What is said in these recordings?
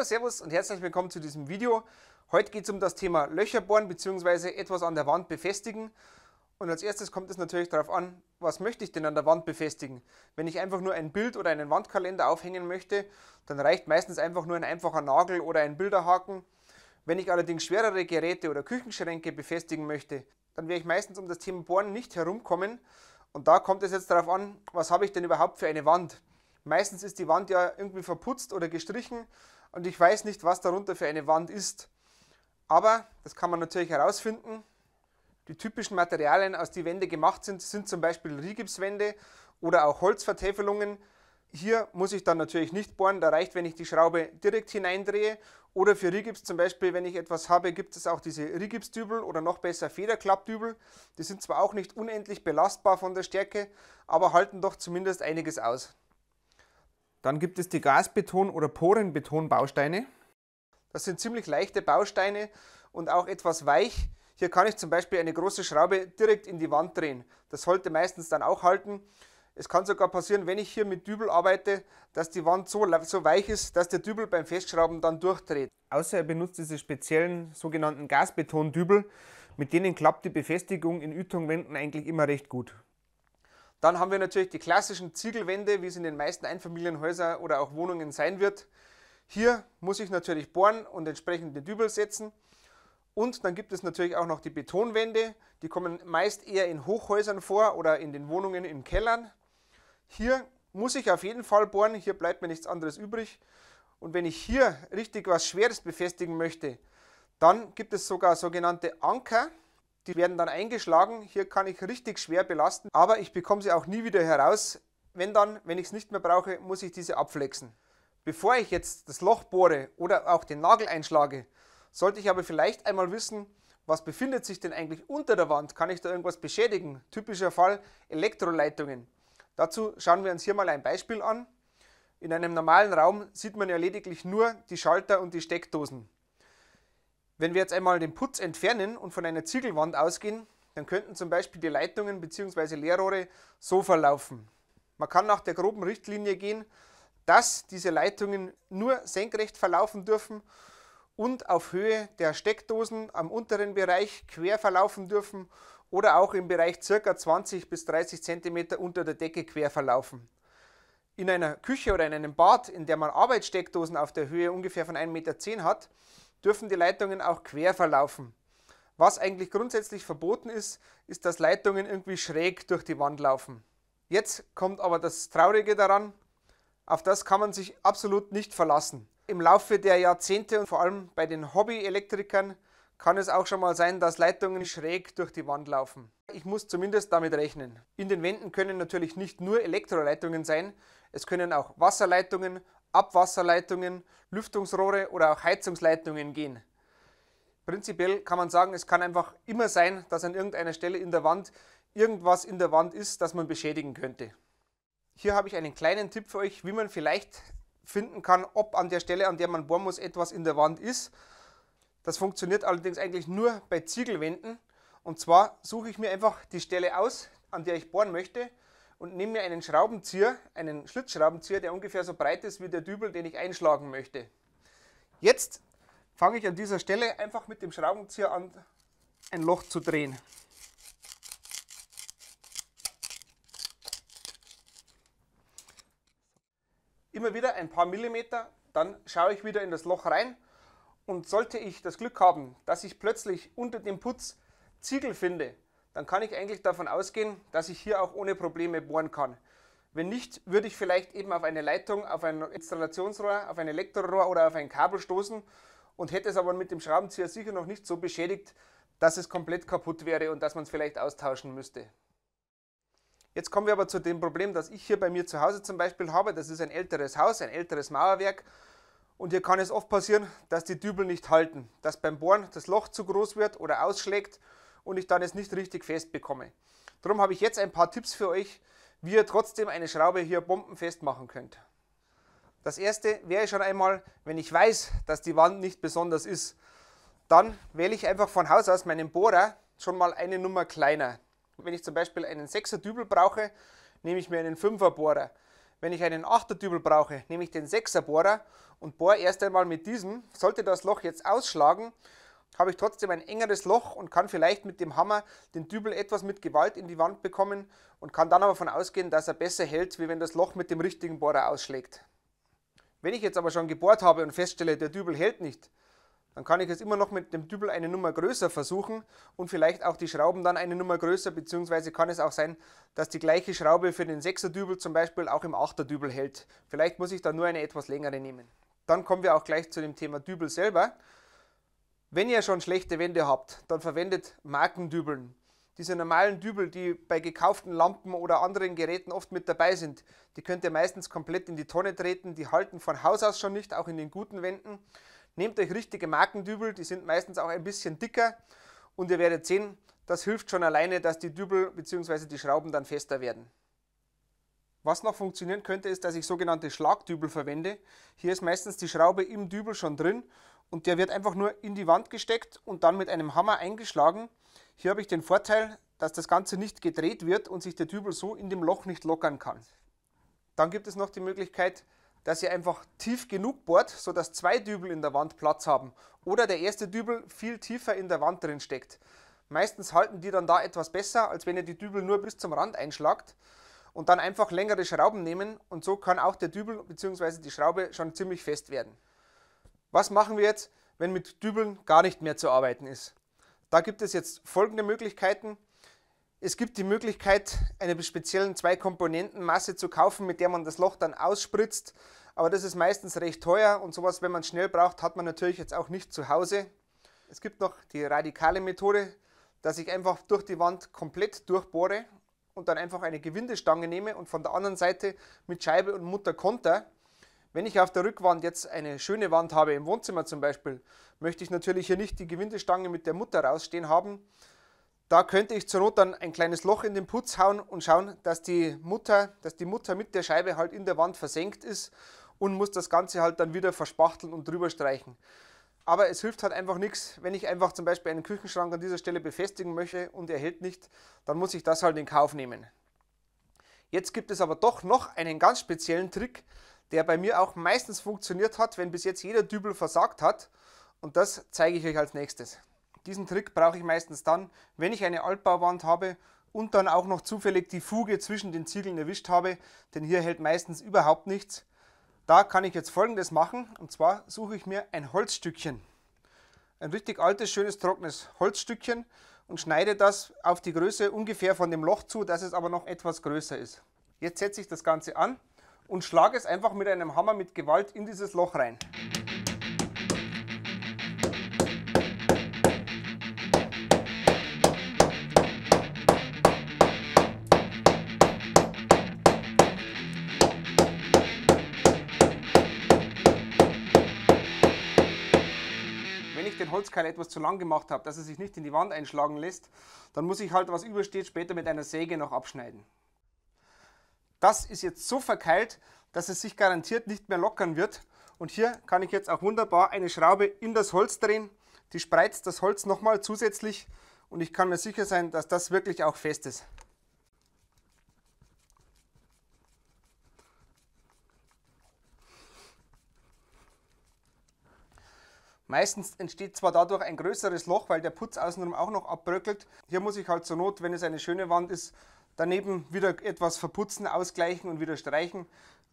Hallo, Servus und herzlich willkommen zu diesem Video. Heute geht es um das Thema Löcher bohren bzw. etwas an der Wand befestigen. Und als erstes kommt es natürlich darauf an, was möchte ich denn an der Wand befestigen? Wenn ich einfach nur ein Bild oder einen Wandkalender aufhängen möchte, dann reicht meistens einfach nur ein einfacher Nagel oder ein Bilderhaken. Wenn ich allerdings schwerere Geräte oder Küchenschränke befestigen möchte, dann werde ich meistens um das Thema Bohren nicht herumkommen. Und da kommt es jetzt darauf an, was habe ich denn überhaupt für eine Wand? Meistens ist die Wand ja irgendwie verputzt oder gestrichen und ich weiß nicht, was darunter für eine Wand ist. Aber das kann man natürlich herausfinden. Die typischen Materialien, aus die Wände gemacht sind, sind zum Beispiel Rigipswände oder auch Holzvertäfelungen. Hier muss ich dann natürlich nicht bohren, da reicht, wenn ich die Schraube direkt hineindrehe. Oder für Rigips zum Beispiel, wenn ich etwas habe, gibt es auch diese Rigipsdübel oder noch besser Federklappdübel. Die sind zwar auch nicht unendlich belastbar von der Stärke, aber halten doch zumindest einiges aus. Dann gibt es die Gasbeton- oder Porenbetonbausteine. Das sind ziemlich leichte Bausteine und auch etwas weich. Hier kann ich zum Beispiel eine große Schraube direkt in die Wand drehen. Das sollte meistens dann auch halten. Es kann sogar passieren, wenn ich hier mit Dübel arbeite, dass die Wand so, so weich ist, dass der Dübel beim Festschrauben dann durchdreht. Außer er benutzt diese speziellen sogenannten Gasbetondübel, mit denen klappt die Befestigung in Ytongwänden eigentlich immer recht gut. Dann haben wir natürlich die klassischen Ziegelwände, wie es in den meisten Einfamilienhäusern oder auch Wohnungen sein wird. Hier muss ich natürlich bohren und entsprechende Dübel setzen. Und dann gibt es natürlich auch noch die Betonwände. Die kommen meist eher in Hochhäusern vor oder in den Wohnungen in Kellern. Hier muss ich auf jeden Fall bohren, hier bleibt mir nichts anderes übrig. Und wenn ich hier richtig was Schweres befestigen möchte, dann gibt es sogar sogenannte Anker. Die werden dann eingeschlagen. Hier kann ich richtig schwer belasten, aber ich bekomme sie auch nie wieder heraus. Wenn dann, wenn ich es nicht mehr brauche, muss ich diese abflexen. Bevor ich jetzt das Loch bohre oder auch den Nagel einschlage, sollte ich aber vielleicht einmal wissen, was befindet sich denn eigentlich unter der Wand? Kann ich da irgendwas beschädigen? Typischer Fall Elektroleitungen. Dazu schauen wir uns hier mal ein Beispiel an. In einem normalen Raum sieht man ja lediglich nur die Schalter und die Steckdosen. Wenn wir jetzt einmal den Putz entfernen und von einer Ziegelwand ausgehen, dann könnten zum Beispiel die Leitungen bzw. Leerrohre so verlaufen. Man kann nach der groben Richtlinie gehen, dass diese Leitungen nur senkrecht verlaufen dürfen und auf Höhe der Steckdosen am unteren Bereich quer verlaufen dürfen oder auch im Bereich ca. 20 bis 30 cm unter der Decke quer verlaufen. In einer Küche oder in einem Bad, in der man Arbeitssteckdosen auf der Höhe ungefähr von 1,10 m hat, dürfen die Leitungen auch quer verlaufen. Was eigentlich grundsätzlich verboten ist, ist, dass Leitungen irgendwie schräg durch die Wand laufen. Jetzt kommt aber das Traurige daran, auf das kann man sich absolut nicht verlassen. Im Laufe der Jahrzehnte und vor allem bei den Hobby-Elektrikern kann es auch schon mal sein, dass Leitungen schräg durch die Wand laufen. Ich muss zumindest damit rechnen. In den Wänden können natürlich nicht nur Elektroleitungen sein, es können auch Wasserleitungen, Abwasserleitungen, Lüftungsrohre oder auch Heizungsleitungen gehen. Prinzipiell kann man sagen, es kann einfach immer sein, dass an irgendeiner Stelle in der Wand irgendwas in der Wand ist, das man beschädigen könnte. Hier habe ich einen kleinen Tipp für euch, wie man vielleicht finden kann, ob an der Stelle, an der man bohren muss, etwas in der Wand ist. Das funktioniert allerdings eigentlich nur bei Ziegelwänden. Und zwar suche ich mir einfach die Stelle aus, an der ich bohren möchte und nehme mir einen Schraubenzieher, einen Schlitzschraubenzieher, der ungefähr so breit ist wie der Dübel, den ich einschlagen möchte. Jetzt fange ich an dieser Stelle einfach mit dem Schraubenzieher an, ein Loch zu drehen. Immer wieder ein paar Millimeter, dann schaue ich wieder in das Loch rein und sollte ich das Glück haben, dass ich plötzlich unter dem Putz Ziegel finde, dann kann ich eigentlich davon ausgehen, dass ich hier auch ohne Probleme bohren kann. Wenn nicht, würde ich vielleicht eben auf eine Leitung, auf ein Installationsrohr, auf ein Elektrorohr oder auf ein Kabel stoßen und hätte es aber mit dem Schraubenzieher sicher noch nicht so beschädigt, dass es komplett kaputt wäre und dass man es vielleicht austauschen müsste. Jetzt kommen wir aber zu dem Problem, das ich hier bei mir zu Hause zum Beispiel habe. Das ist ein älteres Haus, ein älteres Mauerwerk. Und hier kann es oft passieren, dass die Dübel nicht halten, dass beim Bohren das Loch zu groß wird oder ausschlägt und ich dann es nicht richtig fest bekomme. Darum habe ich jetzt ein paar Tipps für euch, wie ihr trotzdem eine Schraube hier bombenfest machen könnt. Das erste wäre schon einmal, wenn ich weiß, dass die Wand nicht besonders ist, dann wähle ich einfach von Haus aus meinen Bohrer schon mal eine Nummer kleiner. Wenn ich zum Beispiel einen 6er Dübel brauche, nehme ich mir einen 5er Bohrer. Wenn ich einen 8er Dübel brauche, nehme ich den 6er Bohrer und bohre erst einmal mit diesem. Sollte das Loch jetzt ausschlagen, habe ich trotzdem ein engeres Loch und kann vielleicht mit dem Hammer den Dübel etwas mit Gewalt in die Wand bekommen und kann dann aber davon ausgehen, dass er besser hält, wie wenn das Loch mit dem richtigen Bohrer ausschlägt. Wenn ich jetzt aber schon gebohrt habe und feststelle, der Dübel hält nicht, dann kann ich es immer noch mit dem Dübel eine Nummer größer versuchen und vielleicht auch die Schrauben dann eine Nummer größer, beziehungsweise kann es auch sein, dass die gleiche Schraube für den 6er Dübel zum Beispiel auch im 8er Dübel hält. Vielleicht muss ich da nur eine etwas längere nehmen. Dann kommen wir auch gleich zu dem Thema Dübel selber. Wenn ihr schon schlechte Wände habt, dann verwendet Markendübeln. Diese normalen Dübel, die bei gekauften Lampen oder anderen Geräten oft mit dabei sind, die könnt ihr meistens komplett in die Tonne treten, die halten von Haus aus schon nicht, auch in den guten Wänden. Nehmt euch richtige Markendübel, die sind meistens auch ein bisschen dicker und ihr werdet sehen, das hilft schon alleine, dass die Dübel bzw. die Schrauben dann fester werden. Was noch funktionieren könnte, ist, dass ich sogenannte Schlagdübel verwende. Hier ist meistens die Schraube im Dübel schon drin und der wird einfach nur in die Wand gesteckt und dann mit einem Hammer eingeschlagen. Hier habe ich den Vorteil, dass das Ganze nicht gedreht wird und sich der Dübel so in dem Loch nicht lockern kann. Dann gibt es noch die Möglichkeit, dass ihr einfach tief genug bohrt, sodass zwei Dübel in der Wand Platz haben oder der erste Dübel viel tiefer in der Wand drin steckt. Meistens halten die dann da etwas besser, als wenn ihr die Dübel nur bis zum Rand einschlagt und dann einfach längere Schrauben nehmen und so kann auch der Dübel bzw. die Schraube schon ziemlich fest werden. Was machen wir jetzt, wenn mit Dübeln gar nicht mehr zu arbeiten ist? Da gibt es jetzt folgende Möglichkeiten. Es gibt die Möglichkeit, eine speziellen Zwei-Komponenten-Masse zu kaufen, mit der man das Loch dann ausspritzt. Aber das ist meistens recht teuer und sowas, wenn man schnell braucht, hat man natürlich jetzt auch nicht zu Hause. Es gibt noch die radikale Methode, dass ich einfach durch die Wand komplett durchbohre und dann einfach eine Gewindestange nehme und von der anderen Seite mit Scheibe und Mutter konter. Wenn ich auf der Rückwand jetzt eine schöne Wand habe, im Wohnzimmer zum Beispiel, möchte ich natürlich hier nicht die Gewindestange mit der Mutter rausstehen haben. Da könnte ich zur Not dann ein kleines Loch in den Putz hauen und schauen, dass die Mutter, dass die Mutter mit der Scheibe halt in der Wand versenkt ist und muss das Ganze halt dann wieder verspachteln und drüber streichen. Aber es hilft halt einfach nichts, wenn ich einfach zum Beispiel einen Küchenschrank an dieser Stelle befestigen möchte und er hält nicht, dann muss ich das halt in Kauf nehmen. Jetzt gibt es aber doch noch einen ganz speziellen Trick, der bei mir auch meistens funktioniert hat, wenn bis jetzt jeder Dübel versagt hat. Und das zeige ich euch als nächstes. Diesen Trick brauche ich meistens dann, wenn ich eine Altbauwand habe und dann auch noch zufällig die Fuge zwischen den Ziegeln erwischt habe, denn hier hält meistens überhaupt nichts. Da kann ich jetzt folgendes machen, und zwar suche ich mir ein Holzstückchen. Ein richtig altes, schönes, trockenes Holzstückchen und schneide das auf die Größe ungefähr von dem Loch zu, dass es aber noch etwas größer ist. Jetzt setze ich das Ganze an und schlage es einfach mit einem Hammer mit Gewalt in dieses Loch rein. Wenn ich den Holzkeil etwas zu lang gemacht habe, dass er sich nicht in die Wand einschlagen lässt, dann muss ich halt, was übersteht, später mit einer Säge noch abschneiden. Das ist jetzt so verkeilt, dass es sich garantiert nicht mehr lockern wird. Und hier kann ich jetzt auch wunderbar eine Schraube in das Holz drehen. Die spreizt das Holz nochmal zusätzlich und ich kann mir sicher sein, dass das wirklich auch fest ist. Meistens entsteht zwar dadurch ein größeres Loch, weil der Putz außenrum auch noch abbröckelt. Hier muss ich halt zur Not, wenn es eine schöne Wand ist, daneben wieder etwas verputzen, ausgleichen und wieder streichen,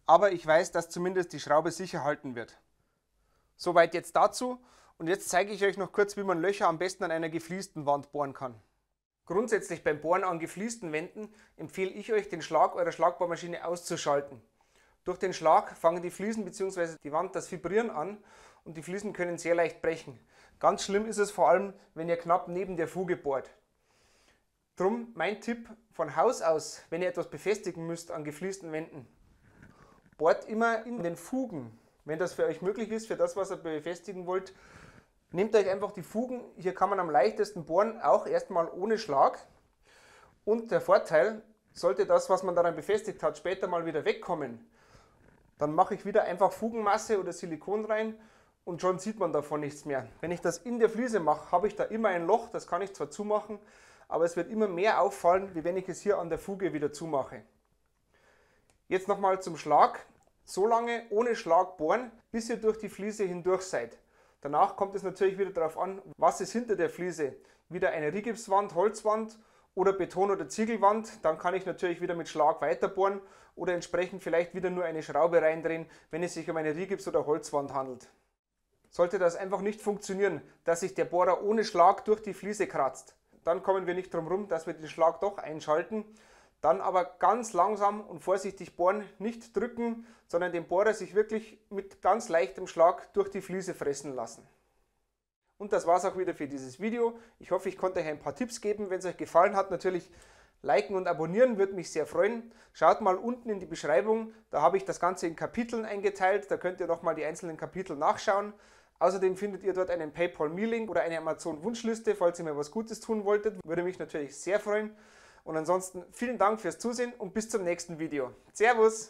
aber ich weiß, dass zumindest die Schraube sicher halten wird. Soweit jetzt dazu und jetzt zeige ich euch noch kurz, wie man Löcher am besten an einer gefliesten Wand bohren kann. Grundsätzlich beim Bohren an gefliesten Wänden empfehle ich euch, den Schlag eurer Schlagbohrmaschine auszuschalten. Durch den Schlag fangen die Fliesen bzw. die Wand das Vibrieren an und die Fliesen können sehr leicht brechen. Ganz schlimm ist es vor allem, wenn ihr knapp neben der Fuge bohrt. Drum mein Tipp von Haus aus, wenn ihr etwas befestigen müsst an gefliesten Wänden, bohrt immer in den Fugen. Wenn das für euch möglich ist, für das, was ihr befestigen wollt, nehmt euch einfach die Fugen. Hier kann man am leichtesten bohren, auch erstmal ohne Schlag. Und der Vorteil, sollte das, was man daran befestigt hat, später mal wieder wegkommen, dann mache ich wieder einfach Fugenmasse oder Silikon rein und schon sieht man davon nichts mehr. Wenn ich das in der Fliese mache, habe ich da immer ein Loch, das kann ich zwar zumachen, aber es wird immer mehr auffallen, wie wenn ich es hier an der Fuge wieder zumache. Jetzt nochmal zum Schlag. So lange ohne Schlag bohren, bis ihr durch die Fliese hindurch seid. Danach kommt es natürlich wieder darauf an, was ist hinter der Fliese. Wieder eine Rigipswand, Holzwand oder Beton- oder Ziegelwand, dann kann ich natürlich wieder mit Schlag weiterbohren oder entsprechend vielleicht wieder nur eine Schraube reindrehen, wenn es sich um eine Rigips- oder Holzwand handelt. Sollte das einfach nicht funktionieren, dass sich der Bohrer ohne Schlag durch die Fliese kratzt, dann kommen wir nicht drum rum, dass wir den Schlag doch einschalten. Dann aber ganz langsam und vorsichtig bohren, nicht drücken, sondern den Bohrer sich wirklich mit ganz leichtem Schlag durch die Fliese fressen lassen. Und das war's auch wieder für dieses Video. Ich hoffe, ich konnte euch ein paar Tipps geben. Wenn es euch gefallen hat, natürlich liken und abonnieren, würde mich sehr freuen. Schaut mal unten in die Beschreibung, da habe ich das Ganze in Kapiteln eingeteilt. Da könnt ihr nochmal die einzelnen Kapitel nachschauen. Außerdem findet ihr dort einen PayPal Me Link oder eine Amazon Wunschliste, falls ihr mir was Gutes tun wolltet. Würde mich natürlich sehr freuen. Und ansonsten vielen Dank fürs Zusehen und bis zum nächsten Video. Servus!